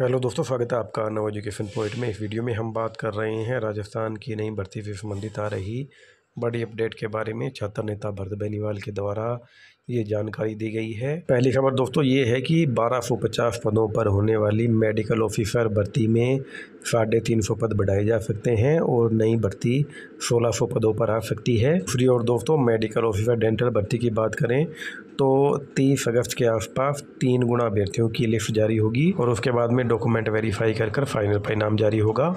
hello दोस्तों स्वागत है आपका नव एजुकेशन पॉइंट में इस वीडियो में हम बात कर रहे हैं राजस्थान की नई भर्ती से संबंधित आ रही बड़ी अपडेट के बारे में छात्र नेता भरत बेनीवाल के द्वारा ये जानकारी दी गई है पहली खबर दोस्तों ये है कि बारह सौ पचास पदों पर होने वाली मेडिकल ऑफिसर भर्ती में साढ़े तीन सौ पद बढ़ाए जा सकते हैं और नई भर्ती सोलह सौ पदों पर आ सकती है फ्री और दोस्तों मेडिकल ऑफिसर डेंटल भर्ती की बात करें तो तीस अगस्त के आसपास तीन गुना अभ्यर्थियों की लिस्ट जारी होगी और उसके बाद में डॉक्यूमेंट वेरीफाई कर कर फाइनल परिणाम जारी होगा